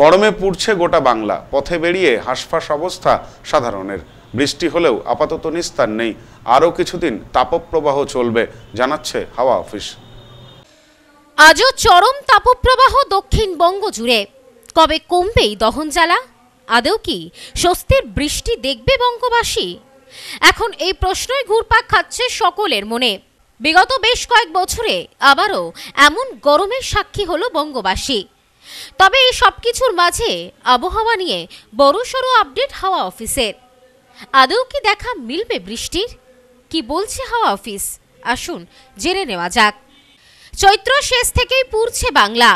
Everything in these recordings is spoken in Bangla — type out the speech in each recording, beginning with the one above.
গরমে পুড়ছে গোটা বাংলা পথে বেরিয়ে হাঁসফাঁস অবস্থা সাধারণের বৃষ্টি হলেও আপাতত নিস্তার নেই আরও কিছুদিন তাপপ্রবাহ চলবে জানাচ্ছে হাওয়া অফিস আজও চরম তাপপ্রবাহ বঙ্গ জুড়ে কবে কমবেই দহন জ্বালা আদৌ কি স্বস্তির বৃষ্টি দেখবে বঙ্গবাসী এখন এই প্রশ্নই ঘুরপাক খাচ্ছে সকলের মনে বিগত বেশ কয়েক বছরে আবারও এমন গরমের সাক্ষী হলো বঙ্গবাসী তবে এই সব কিছুর মাঝে আবহাওয়া নিয়ে সড়ো আপডেট হাওয়া অফিসের আদৌ কি দেখা মিলবে বৃষ্টির কি বলছে হাওয়া অফিস আসুন জেনে নেওয়া যাক চৈত্র শেষ থেকেই পুড়ছে বাংলা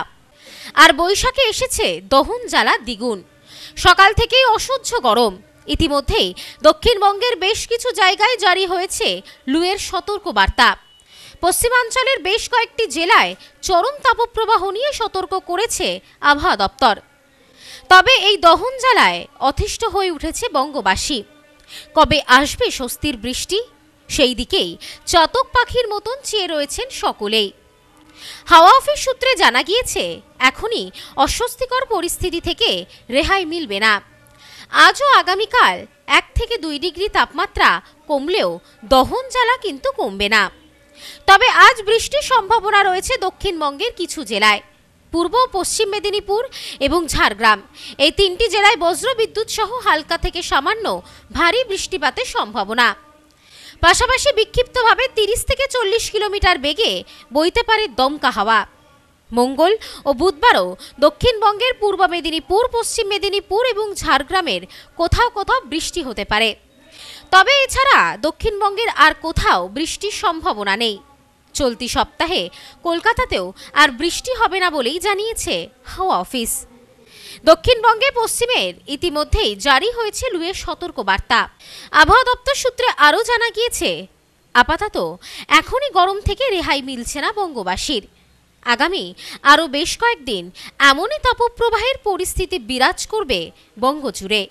আর বৈশাখে এসেছে দহন জ্বালা দ্বিগুণ সকাল থেকেই অসহ্য গরম ইতিমধ্যেই দক্ষিণবঙ্গের বেশ কিছু জায়গায় জারি হয়েছে লুয়ের সতর্ক বার্তা পশ্চিমাঞ্চলের বেশ কয়েকটি জেলায় চরম তাপপ্রবাহ নিয়ে সতর্ক করেছে আবহাওয়া দপ্তর তবে এই দহন জ্বালায় অতিষ্ঠ হয়ে উঠেছে বঙ্গবাসী কবে আসবে স্বস্তির বৃষ্টি সেই দিকেই চাতক পাখির মতন চেয়ে রয়েছেন সকলেই হাওয়া অফিস সূত্রে জানা গিয়েছে এখনই অস্বস্তিকর পরিস্থিতি থেকে রেহাই মিলবে না আজও আগামীকাল এক থেকে দুই ডিগ্রি তাপমাত্রা কমলেও দহন জ্বালা কিন্তু কমবে না তবে আজ বৃষ্টির সম্ভাবনা রয়েছে দক্ষিণবঙ্গের কিছু জেলায় পূর্ব পশ্চিম মেদিনীপুর এবং ঝাড়গ্রাম এই তিনটি জেলায় বজ্রবিদ্যুৎ সহ হালকা থেকে সামান্য ভারী বৃষ্টিপাতের সম্ভাবনা পাশাপাশি বিক্ষিপ্তভাবে তিরিশ থেকে চল্লিশ কিলোমিটার বেগে বইতে পারে দমকা হাওয়া মঙ্গল ও বুধবারও দক্ষিণবঙ্গের পূর্ব মেদিনীপুর পশ্চিম মেদিনীপুর এবং ঝাড়গ্রামের কোথাও কোথাও বৃষ্টি হতে পারে তবে এছাড়া দক্ষিণবঙ্গের আর কোথাও বৃষ্টির সম্ভাবনা নেই চলতি সপ্তাহে কলকাতাতেও আর বৃষ্টি হবে না বলেই জানিয়েছে হাওয়া অফিস দক্ষিণবঙ্গে পশ্চিমের ইতিমধ্যেই জারি হয়েছে লুয়ের সতর্কবার্তা আবহাওয়া দপ্তর সূত্রে আরও জানা গিয়েছে আপাতত এখনই গরম থেকে রেহাই মিলছে না বঙ্গবাসীর আগামী আরও বেশ কয়েকদিন এমনই তাপপ্রবাহের পরিস্থিতি বিরাজ করবে বঙ্গজুড়ে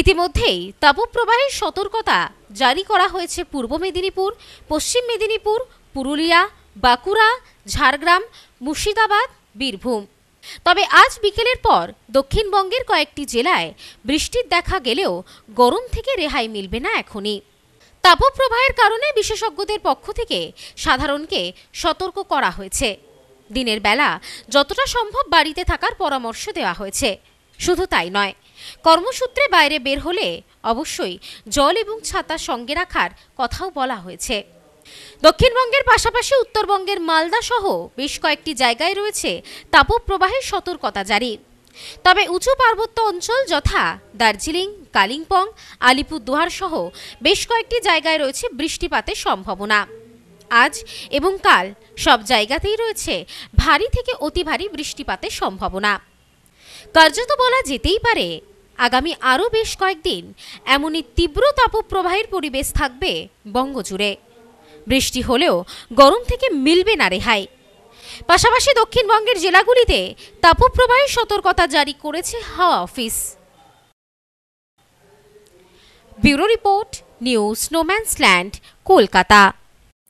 ইতিমধ্যেই তাপপ্রবাহের সতর্কতা জারি করা হয়েছে পূর্ব মেদিনীপুর পশ্চিম মেদিনীপুর পুরুলিয়া বাঁকুড়া ঝাড়গ্রাম মুর্শিদাবাদ বীরভূম তবে আজ বিকেলের পর দক্ষিণবঙ্গের কয়েকটি জেলায় বৃষ্টির দেখা গেলেও গরম থেকে রেহাই মিলবে না এখনই তাপপ্রবাহের কারণে বিশেষজ্ঞদের পক্ষ থেকে সাধারণকে সতর্ক করা হয়েছে দিনের বেলা যতটা সম্ভব বাড়িতে থাকার পরামর্শ দেওয়া হয়েছে শুধু তাই নয় কর্মসূত্রে বাইরে বের হলে অবশ্যই জল এবং ছাতা সঙ্গে রাখার কথাও বলা হয়েছে দক্ষিণবঙ্গের পাশাপাশি উত্তরবঙ্গের মালদা সহ বেশ কয়েকটি জায়গায় রয়েছে তাপপ্রবাহের সতর্কতা জারি তবে উঁচু পার্বত্য অঞ্চল যথা দার্জিলিং কালিম্পং আলিপুরদুয়ার সহ বেশ কয়েকটি জায়গায় রয়েছে বৃষ্টিপাতের সম্ভাবনা আজ এবং কাল সব জায়গাতেই রয়েছে ভারী থেকে অতি ভারী বৃষ্টিপাতের সম্ভাবনা কার্যত বলা যেতেই পারে আগামী আরও বেশ কয়েকদিন এমনই তীব্র তাপপ্রবাহের পরিবেশ থাকবে বঙ্গজুড়ে বৃষ্টি হলেও গরম থেকে মিলবে না রেহাই পাশাপাশি দক্ষিণবঙ্গের জেলাগুলিতে তাপপ্রবাহের সতর্কতা জারি করেছে হাওয়া অফিস ব্যুরো রিপোর্ট নিউজ স্নোম্যান্স ল্যান্ড কলকাতা